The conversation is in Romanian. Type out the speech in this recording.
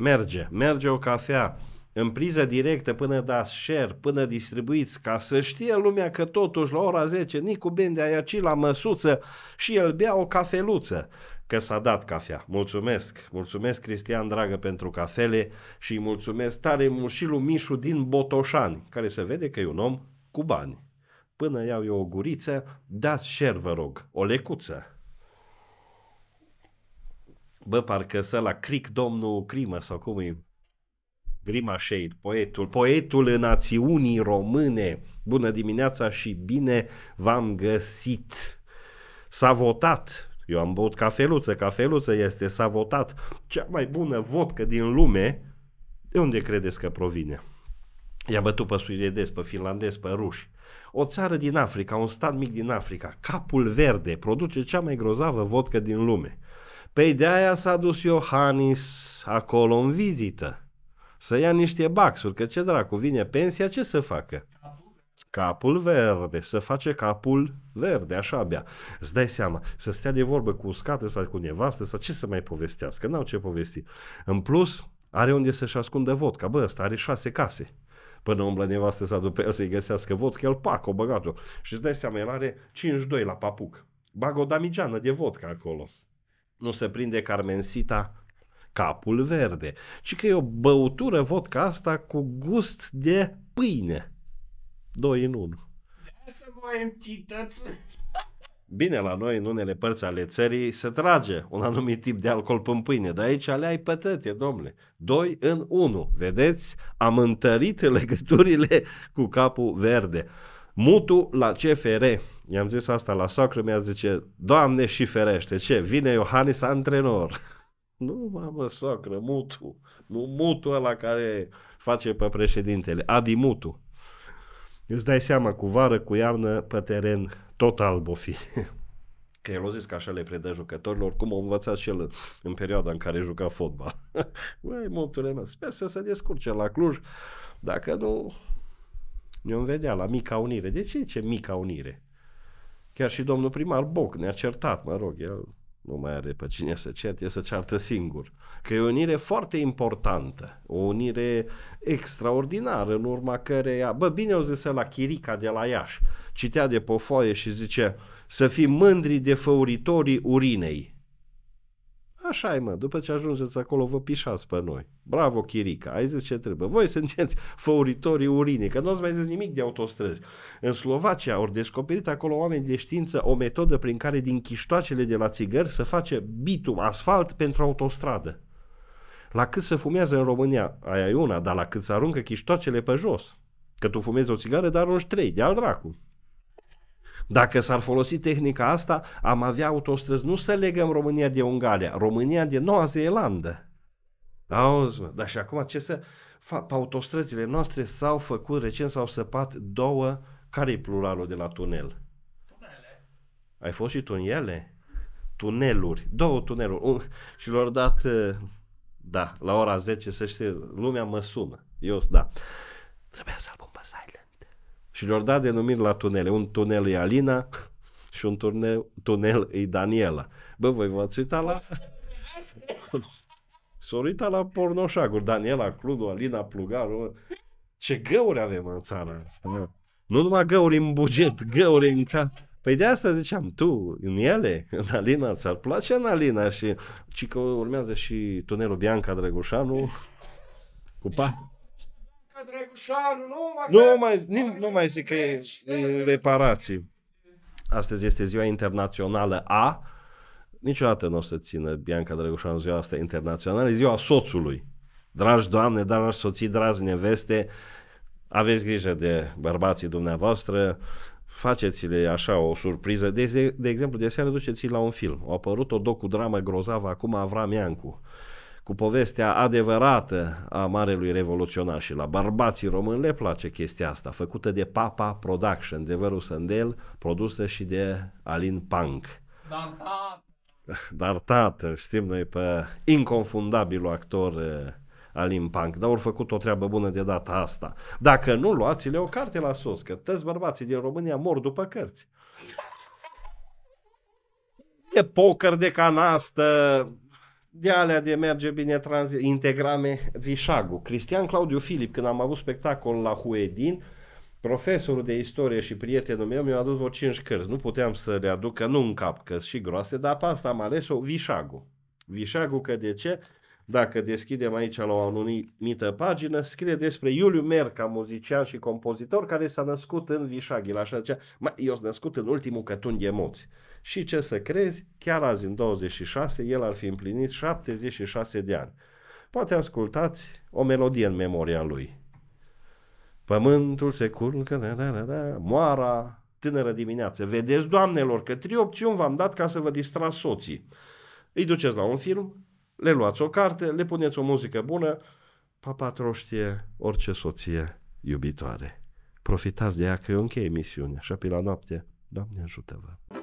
merge, merge o cafea în priză directă până dați share, până distribuiți, ca să știe lumea că totuși la ora 10 Nicu Bendea e aici la măsuță și el bea o cafeluță că s-a dat cafea. Mulțumesc, mulțumesc Cristian Dragă pentru cafele și mulțumesc tare mult și lui Mișu din Botoșani, care se vede că e un om cu bani. Până iau eu o guriță, dați share vă rog, o lecuță. Bă, parcă să la Cric domnul Crimă sau cum e Grima Shade, poetul, poetul națiunii române. Bună dimineața și bine v-am găsit. S-a votat. Eu am băut cafeluță, cafeluță este, s-a votat. Cea mai bună vodcă din lume, de unde credeți că provine? I-a bătut pe suedezi, pe finlandez, pe ruși. O țară din Africa, un stat mic din Africa, capul verde, produce cea mai grozavă vodcă din lume. Păi de-aia s-a dus Iohannis acolo în vizită. Să ia niște baxuri, că ce dracu, vine pensia, ce să facă? Capul verde, să face capul verde, așa abia. Îți dai seama, să stea de vorbă cu uscată sau cu nevastă sau ce să mai povestească, n-au ce povesti. În plus, are unde să-și ascundă vodka, bă, ăsta are șase case până umblă nevastă sa după el să-i găsească vodka, el pac, o băgat-o. Și îți dai seama, el are 5-2 la papuc. Bag o damigeană de vodka acolo nu se prinde carmensita capul verde, ci că e o băutură vodka asta cu gust de pâine. Doi în unu. să voim Bine, la noi, în unele părți ale țării, se trage un anumit tip de alcool în pâine, dar aici le ai pătăte, domnule. Doi în unu. Vedeți? Am întărit legăturile cu capul verde. Mutu la CFR. I-am zis asta la soacră, mi-a zice, Doamne și ferește, ce, vine Iohannis antrenor. nu, mamă, soacră, Mutu. Nu Mutu la care face pe președintele, Adi Mutu. Îți dai seama, cu vară, cu iarnă, pe teren, tot alb o fi. Că el a zis că așa le predă jucătorilor, cum au învățat și el în perioada în care juca fotbal. Băi, Montulena, sper să se descurce la Cluj, dacă nu, ne-am vedea la Mica Unire. De ce ce Mica Unire? Chiar și domnul primar Boc ne-a certat, mă rog, el nu mai are pe cine să certe, să ceartă singur. Că e o unire foarte importantă, o unire extraordinară, în urma căreia, bă, bine au zis la Chirica de la Iași, citea de foaie și zice să fim mândri de făuritorii urinei așa e, mă, după ce ajungeți acolo vă pișați pe noi. Bravo, Chirica, ai zis ce trebuie. Voi sunteți făuritorii urinii, că nu ați mai zis nimic de autostrăzi. În Slovacia au descoperit acolo oameni de știință o metodă prin care din chiștoacele de la țigări să face bitum, asfalt pentru autostradă. La cât se fumează în România, aia e una, dar la cât se aruncă chiștoacele pe jos. Că tu fumezi o țigară, dar arunci trei, de al dracu. Dacă s-ar folosi tehnica asta, am avea autostrăzi. Nu să legăm România de Ungaria, România de Noua Zeelandă. Auzi, mă, dar și acum ce să... Fa- pe autostrăzile noastre s-au făcut, recent s-au săpat două... Care-i pluralul de la tunel? Tunele. Ai fost și tu în ele? Tuneluri. Două tuneluri. Un, și lor dat... Uh, da, la ora 10 să știi, lumea mă sună. Eu da. Trebuia să-l pun pe silent și le-au dat denumiri la tunele. Un tunel e Alina și un tunel, tunel e Daniela. Bă, voi v-ați uitat la... s au uitat la pornoșaguri. Daniela Cludu, Alina Plugaru. Ce găuri avem în țara asta. Nu numai găuri în buget, găuri în cap. Păi de asta ziceam, tu, în ele, în Alina, ți-ar place în Alina și ci că urmează și tunelul Bianca Drăgușanu. Cupa pe Drăgușanu, numai nu, mai, nim, nu mai zic că e, e reparații. Astăzi este ziua internațională a... Niciodată nu o să țină Bianca Drăgușanu ziua asta internațională, e ziua soțului. Dragi doamne, dragi soții, dragi neveste, aveți grijă de bărbații dumneavoastră, faceți-le așa o surpriză. De, de, de exemplu, de seară duceți la un film. A apărut o docu-dramă grozavă acum Avram Iancu. Uh, cu povestea adevărată a marelui revoluționar și la bărbații români le place chestia asta, făcută de Papa Production, de Văru Sândel, produsă și de Alin Punk. Dar tată! Dar tată, știm noi pe inconfundabilul actor eh, Alin Punk, dar au făcut o treabă bună de data asta. Dacă nu, luați-le o carte la sos, că toți bărbații din România mor după cărți. E poker, de canastă, de alea de merge bine trans, integrame Vișagu. Cristian Claudiu Filip, când am avut spectacol la Huedin, profesorul de istorie și prietenul meu mi-a adus o cinci cărți. Nu puteam să le aduc, că nu în cap, că și groase, dar pe asta am ales-o, Vișagu. Vișagu, că de ce? Dacă deschidem aici la o anumită pagină, scrie despre Iuliu Merca, muzician și compozitor, care s-a născut în Vișaghi. Așa zicea, mă, eu sunt născut în ultimul cătun de emoții. Și ce să crezi, chiar azi în 26, el ar fi împlinit 76 de ani. Poate ascultați o melodie în memoria lui. Pământul se culcă, da, da, da, da, moara, tânără dimineață. Vedeți, doamnelor, că trei opțiuni v-am dat ca să vă distrați soții. Îi duceți la un film, le luați o carte, le puneți o muzică bună, papa troștie orice soție iubitoare. Profitați de ea că eu închei emisiunea, așa pe la noapte. Doamne ajută-vă!